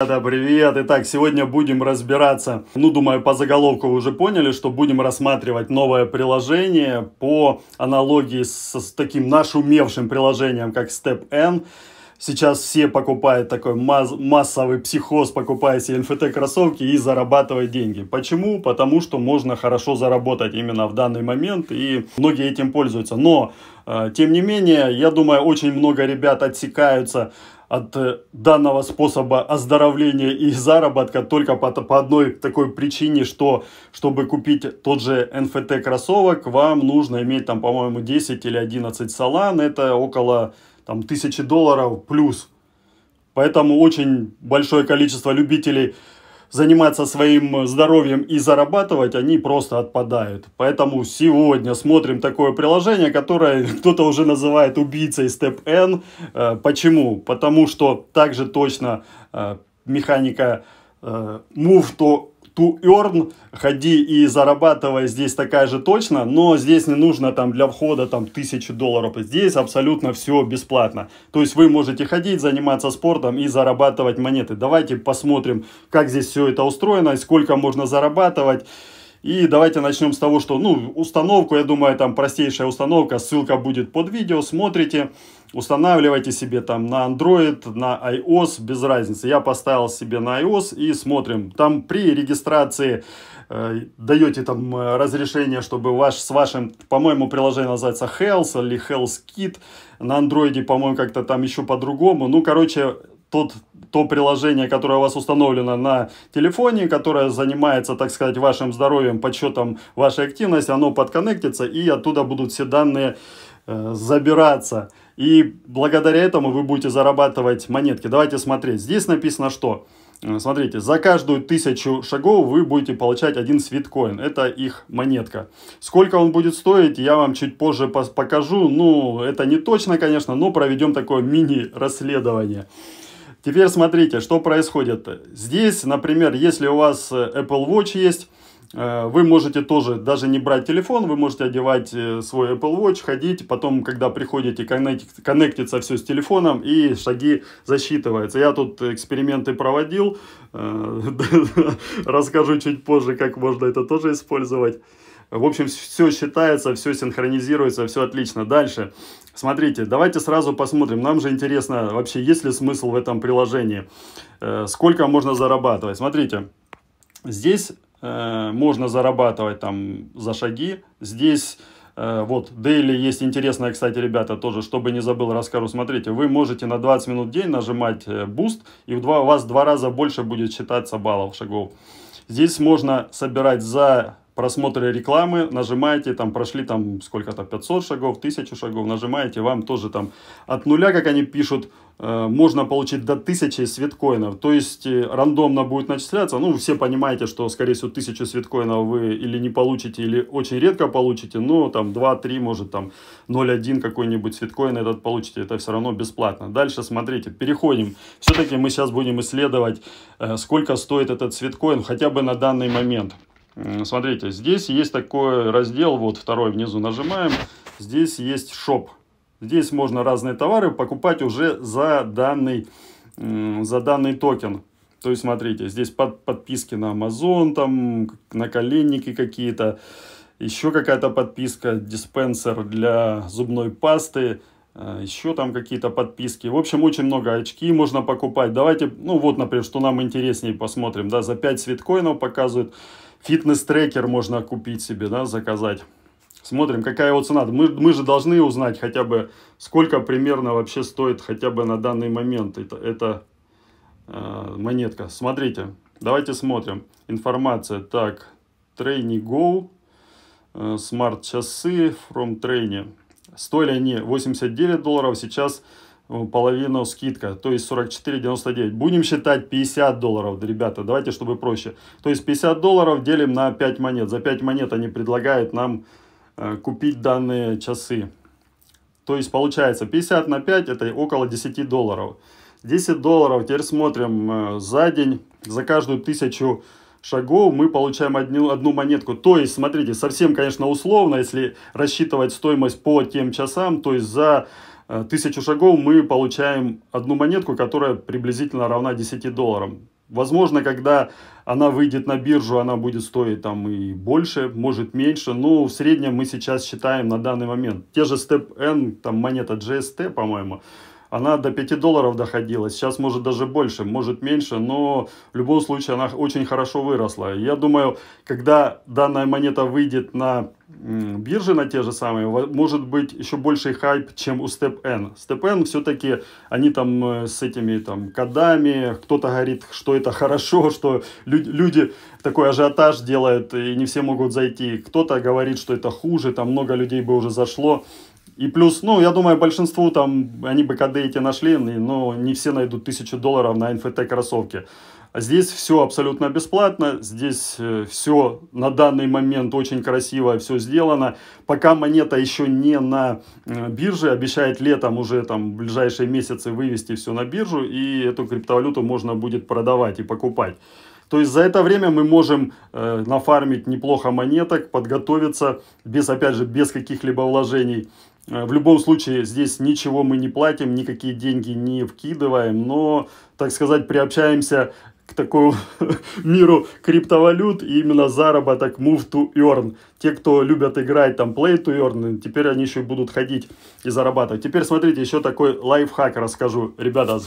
Ребята, привет! Итак, сегодня будем разбираться, ну, думаю, по заголовку вы уже поняли, что будем рассматривать новое приложение по аналогии с, с таким нашумевшим приложением, как Step N. Сейчас все покупают такой масс массовый психоз, покупая себе NFT-кроссовки и зарабатывать деньги. Почему? Потому что можно хорошо заработать именно в данный момент, и многие этим пользуются. Но э, тем не менее, я думаю, очень много ребят отсекаются от э, данного способа оздоровления и заработка только по, по одной такой причине, что чтобы купить тот же NFT кроссовок, вам нужно иметь там, по-моему, 10 или 11 салан, это около там 1000 долларов плюс. Поэтому очень большое количество любителей заниматься своим здоровьем и зарабатывать, они просто отпадают. Поэтому сегодня смотрим такое приложение, которое кто-то уже называет убийцей Step N. Э, почему? Потому что также точно э, механика э, Move to to earn, ходи и зарабатывай здесь такая же точно, но здесь не нужно там для входа там тысячи долларов, здесь абсолютно все бесплатно. То есть вы можете ходить, заниматься спортом и зарабатывать монеты. Давайте посмотрим, как здесь все это устроено, сколько можно зарабатывать. И давайте начнем с того, что, ну, установку, я думаю, там простейшая установка, ссылка будет под видео, смотрите, устанавливайте себе там на Android, на iOS, без разницы. Я поставил себе на iOS и смотрим. Там при регистрации э, даете там э, разрешение, чтобы ваш, с вашим, по-моему, приложение называется Health или Health Kit. На Android, по-моему, как-то там еще по-другому. Ну, короче, тот то приложение, которое у вас установлено на телефоне, которое занимается, так сказать, вашим здоровьем, подсчетом вашей активности, оно подконнектится, и оттуда будут все данные э, забираться. И благодаря этому вы будете зарабатывать монетки. Давайте смотреть. Здесь написано, что... Э, смотрите, за каждую тысячу шагов вы будете получать один свиткоин. Это их монетка. Сколько он будет стоить, я вам чуть позже покажу. Ну, это не точно, конечно, но проведем такое мини-расследование. Теперь смотрите, что происходит. Здесь, например, если у вас э, Apple Watch есть, э, вы можете тоже даже не брать телефон, вы можете одевать э, свой Apple Watch, ходить, потом, когда приходите, коннектится все с телефоном и шаги засчитываются. Я тут эксперименты проводил, расскажу чуть позже, как можно это тоже использовать. В общем, все считается, все синхронизируется, все отлично. Дальше. Смотрите, давайте сразу посмотрим. Нам же интересно, вообще есть ли смысл в этом приложении. Э, сколько можно зарабатывать. Смотрите, здесь э, можно зарабатывать там за шаги. Здесь э, вот, Daily есть интересное, кстати, ребята, тоже, чтобы не забыл, расскажу. Смотрите, вы можете на 20 минут в день нажимать буст, и у вас в два раза больше будет считаться баллов, шагов. Здесь можно собирать за просмотрели рекламы, нажимаете, там прошли там сколько то 500 шагов, 1000 шагов, нажимаете, вам тоже там от нуля, как они пишут, э, можно получить до 1000 свиткоинов То есть э, рандомно будет начисляться. Ну, все понимаете, что, скорее всего, 1000 свиткоинов вы или не получите, или очень редко получите. Но там 2-3, может там 0,1 какой-нибудь свиткоин этот получите. Это все равно бесплатно. Дальше смотрите, переходим. Все-таки мы сейчас будем исследовать, э, сколько стоит этот свиткоин хотя бы на данный момент. Смотрите, здесь есть такой раздел, вот второй внизу нажимаем, здесь есть шоп. Здесь можно разные товары покупать уже за данный, за данный токен. То есть, смотрите, здесь под, подписки на Amazon, там наколенники какие-то, еще какая-то подписка, диспенсер для зубной пасты, э, еще там какие-то подписки. В общем, очень много очки можно покупать. Давайте, ну вот, например, что нам интереснее посмотрим. Да, за 5 свиткоинов показывают фитнес-трекер можно купить себе, да, заказать. Смотрим, какая его цена. Мы, мы же должны узнать хотя бы, сколько примерно вообще стоит хотя бы на данный момент это, эта э, монетка. Смотрите, давайте смотрим. Информация. Так, Training Go, э, смарт-часы from Training. Стоили они 89 долларов, сейчас Э, половину скидка, то есть 44,99. Будем считать 50 долларов, да, ребята, давайте, чтобы проще. То есть 50 долларов делим на 5 монет. За 5 монет они предлагают нам э, купить данные часы. То есть получается 50 на 5 это около 10 долларов. 10 долларов, теперь смотрим э, за день, за каждую тысячу шагов мы получаем одну, одну монетку. То есть, смотрите, совсем, конечно, условно, если рассчитывать стоимость по тем часам, то есть за Э, тысячу шагов мы получаем одну монетку, которая приблизительно равна 10 долларам. Возможно, когда она выйдет на биржу, она будет стоить там и больше, может меньше, но в среднем мы сейчас считаем на данный момент. Те же Step N, там монета GST, по-моему, она до 5 долларов доходила, сейчас может даже больше, может меньше, но в любом случае она очень хорошо выросла. Я думаю, когда данная монета выйдет на бирже, на те же самые, может быть еще больший хайп, чем у Step N. Step N все-таки, они там э, с этими там кодами, кто-то говорит, что это хорошо, что люди, люди такой ажиотаж делают, и не все могут зайти. Кто-то говорит, что это хуже, там много людей бы уже зашло. И плюс, ну, я думаю, большинству там, они бы КД эти нашли, но не все найдут тысячу долларов на NFT-кроссовке. А здесь все абсолютно бесплатно, здесь э, все на данный момент очень красиво, все сделано. Пока монета еще не на э, бирже, обещает летом уже там в ближайшие месяцы вывести все на биржу, и эту криптовалюту можно будет продавать и покупать. То есть за это время мы можем э, нафармить неплохо монеток, подготовиться без, опять же, без каких-либо вложений. Э, в любом случае, здесь ничего мы не платим, никакие деньги не вкидываем, но, так сказать, приобщаемся такую миру криптовалют и именно заработок move to earn. Те, кто любят играть там play to earn, теперь они еще и будут ходить и зарабатывать. Теперь смотрите, еще такой лайфхак расскажу. Ребята,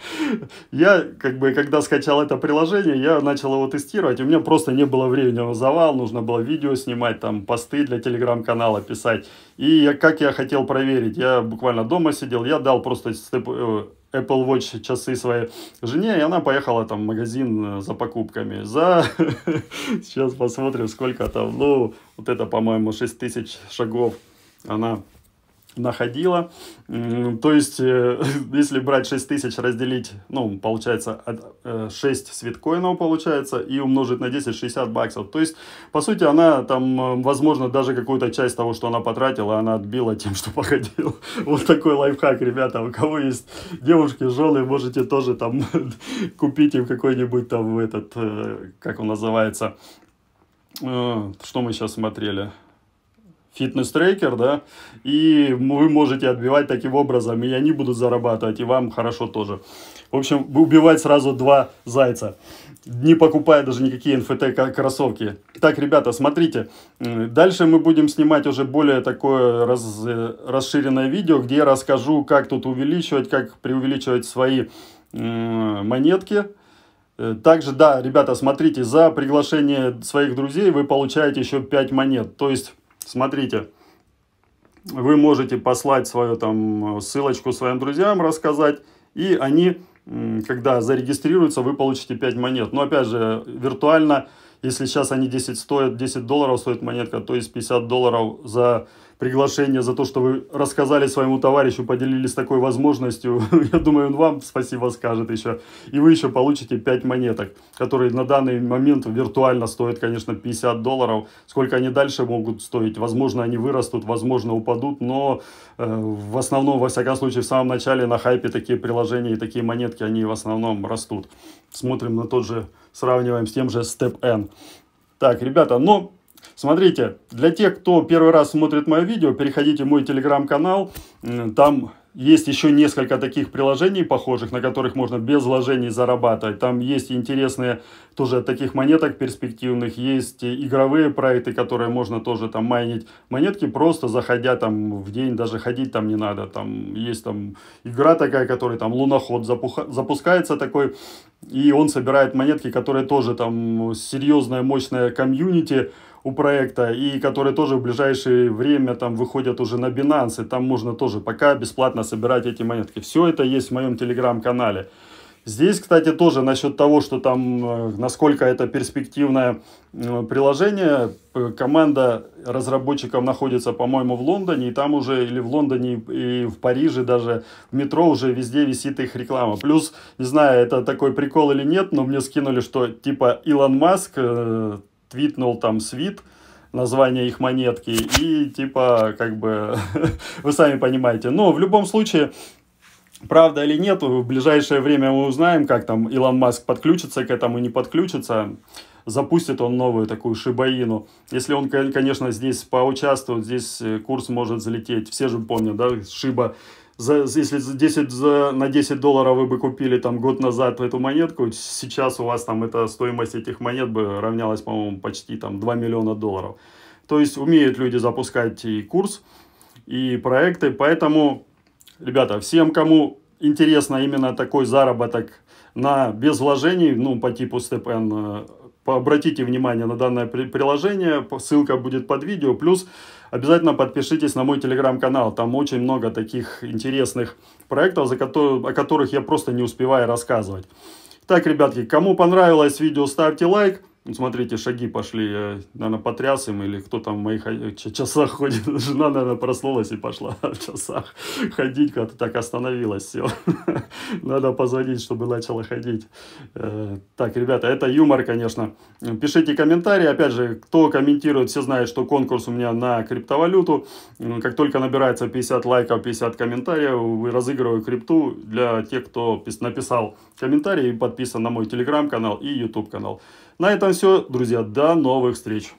я как бы, когда скачал это приложение, я начал его тестировать, у меня просто не было времени, он завал, нужно было видео снимать, там посты для телеграм-канала писать. И я, как я хотел проверить, я буквально дома сидел, я дал просто степ, э, Apple Watch часы своей жене, и она поехала там в магазин э, за покупками. За... Сейчас посмотрим, сколько там. Ну, вот это, по-моему, тысяч шагов она находила. То есть, э, если брать 6 тысяч, разделить, ну, получается, 6 э, свиткоинов получается, и умножить на 10, 60 баксов. То есть, по сути, она там, э, возможно, даже какую-то часть того, что она потратила, она отбила тем, что походила. Вот такой лайфхак, ребята. У кого есть девушки, жены, можете тоже там купить им какой-нибудь там этот, как он называется, что мы сейчас смотрели? фитнес-трекер, да, и вы можете отбивать таким образом, и они будут зарабатывать, и вам хорошо тоже. В общем, убивать сразу два зайца, не покупая даже никакие NFT-кроссовки. Так, ребята, смотрите, дальше мы будем снимать уже более такое раз, э, расширенное видео, где я расскажу, как тут увеличивать, как преувеличивать свои монетки, э, также, да, ребята, смотрите, за приглашение своих друзей вы получаете еще 5 монет. То есть Смотрите, вы можете послать свою там э, ссылочку своим друзьям, рассказать, и они, когда зарегистрируются, вы получите 5 монет. Но опять же, виртуально если сейчас они 10 стоят, 10 долларов стоит монетка, то есть 50 долларов за приглашение, за то, что вы рассказали своему товарищу, поделились такой возможностью. Я думаю, он вам спасибо скажет еще. И вы еще получите 5 монеток, которые на данный момент виртуально стоят, конечно, 50 долларов. Сколько они дальше могут стоить? Возможно, они вырастут, возможно, упадут, но э, в основном, во всяком случае, в самом начале на хайпе такие приложения и такие монетки, они в основном растут. Смотрим на тот же сравниваем с тем же Step N. Так, ребята, ну, смотрите, для тех, кто первый раз смотрит мое видео, переходите в мой телеграм-канал, там есть еще несколько таких приложений похожих, на которых можно без вложений зарабатывать. Там есть интересные тоже от таких монеток перспективных, есть игровые проекты, которые можно тоже там майнить. Монетки просто заходя там в день, даже ходить там не надо. Там есть там игра такая, которая там луноход запуха... запускается такой, и он собирает монетки, которые тоже там серьезная, мощная комьюнити, у проекта, и которые тоже в ближайшее время там выходят уже на Binance, там можно тоже пока бесплатно собирать эти монетки. Все это есть в моем телеграм-канале. Здесь, кстати, тоже насчет того, что там, э, насколько это перспективное э, приложение, э, команда разработчиков находится, по-моему, в Лондоне, и там уже, или в Лондоне, и в Париже даже, в метро уже везде висит их реклама. Плюс, не знаю, это такой прикол или нет, но мне скинули, что типа Илон Маск твитнул там свит, название их монетки, и типа, как бы, вы сами понимаете. Но в любом случае, правда или нет, в ближайшее время мы узнаем, как там Илон Маск подключится к этому, не подключится запустит он новую такую шибаину. Если он, конечно, здесь поучаствует, здесь э, курс может залететь. Все же помнят, да, шиба за, если 10, за, на 10 долларов вы бы купили там год назад эту монетку, сейчас у вас там эта стоимость этих монет бы равнялась, по-моему, почти там 2 миллиона долларов. То есть умеют люди запускать и курс, и проекты, поэтому, ребята, всем, кому интересно именно такой заработок на без вложений, ну, по типу StepN, э, обратите внимание на данное приложение, ссылка будет под видео, плюс обязательно подпишитесь на мой телеграм-канал. Там очень много таких интересных проектов, за которые, о которых я просто не успеваю рассказывать. Так, ребятки, кому понравилось видео, ставьте лайк. Ну, смотрите, шаги пошли. Я, э, наверное, потряс им, или кто там в моих э, часах ходит. Жена, наверное, проснулась и пошла в часах ходить, когда так остановилась. Все. Надо позвонить, чтобы начала ходить. Э, так, ребята, это юмор, конечно. Пишите комментарии. Опять же, кто комментирует, все знают, что конкурс у меня на криптовалюту. Как только набирается 50 лайков, 50 комментариев, разыгрываю крипту для тех, кто написал комментарий и подписан на мой телеграм-канал и YouTube канал на этом все, друзья. До новых встреч!